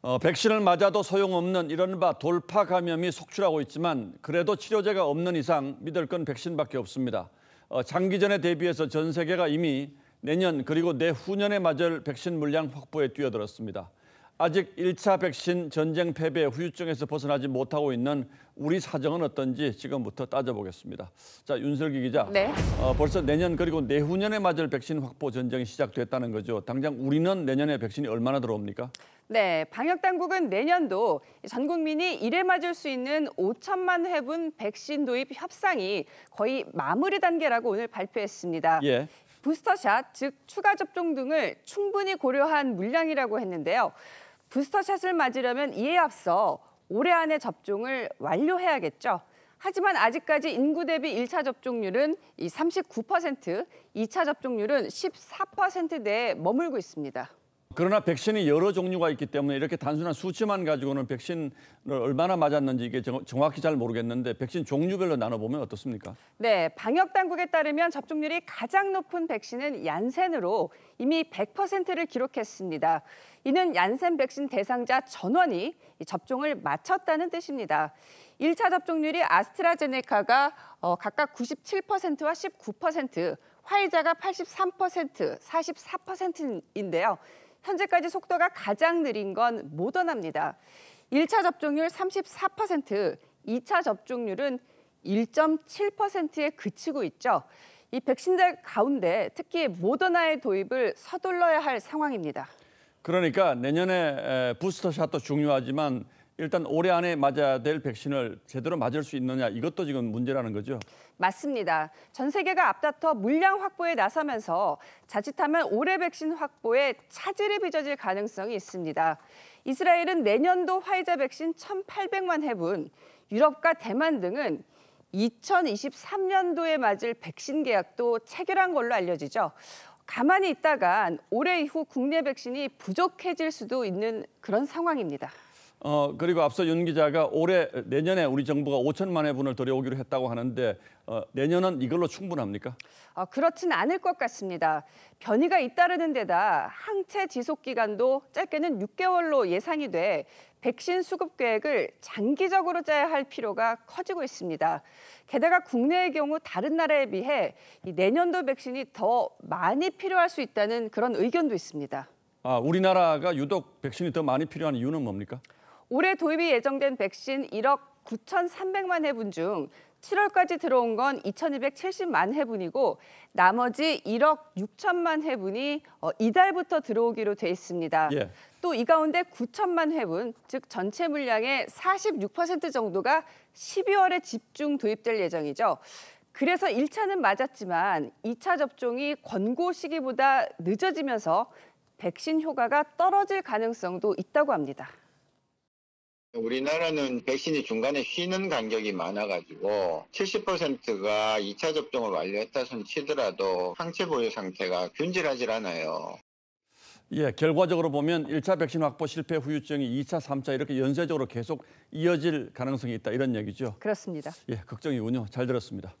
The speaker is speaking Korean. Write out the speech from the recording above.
어, 백신을 맞아도 소용없는 이른바 돌파 감염이 속출하고 있지만 그래도 치료제가 없는 이상 믿을 건 백신밖에 없습니다. 어, 장기전에 대비해서 전 세계가 이미 내년 그리고 내후년에 맞을 백신 물량 확보에 뛰어들었습니다. 아직 1차 백신 전쟁 패배 후유증에서 벗어나지 못하고 있는 우리 사정은 어떤지 지금부터 따져보겠습니다. 자, 윤설기 기자. 네. 어, 벌써 내년 그리고 내후년에 맞을 백신 확보 전쟁이 시작됐다는 거죠. 당장 우리는 내년에 백신이 얼마나 들어옵니까? 네, 방역 당국은 내년도 전 국민이 일에 맞을 수 있는 5천만 회분 백신 도입 협상이 거의 마무리 단계라고 오늘 발표했습니다. 예. 부스터샷, 즉 추가 접종 등을 충분히 고려한 물량이라고 했는데요. 부스터샷을 맞으려면 이에 앞서 올해 안에 접종을 완료해야겠죠. 하지만 아직까지 인구 대비 1차 접종률은 39%, 2차 접종률은 14%대에 머물고 있습니다. 그러나 백신이 여러 종류가 있기 때문에 이렇게 단순한 수치만 가지고는 백신을 얼마나 맞았는지 이게 정확히 잘 모르겠는데 백신 종류별로 나눠보면 어떻습니까? 네, 방역 당국에 따르면 접종률이 가장 높은 백신은 얀센으로 이미 100%를 기록했습니다. 이는 얀센 백신 대상자 전원이 접종을 마쳤다는 뜻입니다. 1차 접종률이 아스트라제네카가 어, 각각 97%와 19%, 화이자가 83%, 44%인데요. 현재까지 속도가 가장 느린 건 모더나입니다. 1차 접종률 34%, 2차 접종률은 1.7%에 그치고 있죠. 이 백신들 가운데 특히 모더나의 도입을 서둘러야 할 상황입니다. 그러니까 내년에 부스터샷도 중요하지만 일단 올해 안에 맞아야 될 백신을 제대로 맞을 수 있느냐 이것도 지금 문제라는 거죠. 맞습니다. 전 세계가 앞다퉈 물량 확보에 나서면서 자칫하면 올해 백신 확보에 차질이 빚어질 가능성이 있습니다. 이스라엘은 내년도 화이자 백신 1,800만 회분, 유럽과 대만 등은 2023년도에 맞을 백신 계약도 체결한 걸로 알려지죠. 가만히 있다간 올해 이후 국내 백신이 부족해질 수도 있는 그런 상황입니다. 어, 그리고 앞서 윤 기자가 올해 내년에 우리 정부가 5천만 회분을 들여오기로 했다고 하는데 어, 내년은 이걸로 충분합니까? 어, 그렇진 않을 것 같습니다. 변이가 잇따르는 데다 항체 지속 기간도 짧게는 6개월로 예상이 돼 백신 수급 계획을 장기적으로 짜야 할 필요가 커지고 있습니다. 게다가 국내의 경우 다른 나라에 비해 이 내년도 백신이 더 많이 필요할 수 있다는 그런 의견도 있습니다. 아, 우리나라가 유독 백신이 더 많이 필요한 이유는 뭡니까? 올해 도입이 예정된 백신 1억 9,300만 회분 중 7월까지 들어온 건 2,270만 회분이고 나머지 1억 6천만 회분이 어, 이달부터 들어오기로 돼 있습니다. 예. 또이 가운데 9천만 회분, 즉 전체 물량의 46% 정도가 12월에 집중 도입될 예정이죠. 그래서 1차는 맞았지만 2차 접종이 권고 시기보다 늦어지면서 백신 효과가 떨어질 가능성도 있다고 합니다. 우리나라는 백신이 중간에 쉬는 간격이 많아가지고 70%가 2차 접종을 완료했다 손 치더라도 항체 보유 상태가 균질하지 않아요. 예, 결과적으로 보면 1차 백신 확보 실패 후유증이 2차, 3차 이렇게 연쇄적으로 계속 이어질 가능성이 있다 이런 얘기죠. 그렇습니다. 예, 걱정이군요. 잘 들었습니다.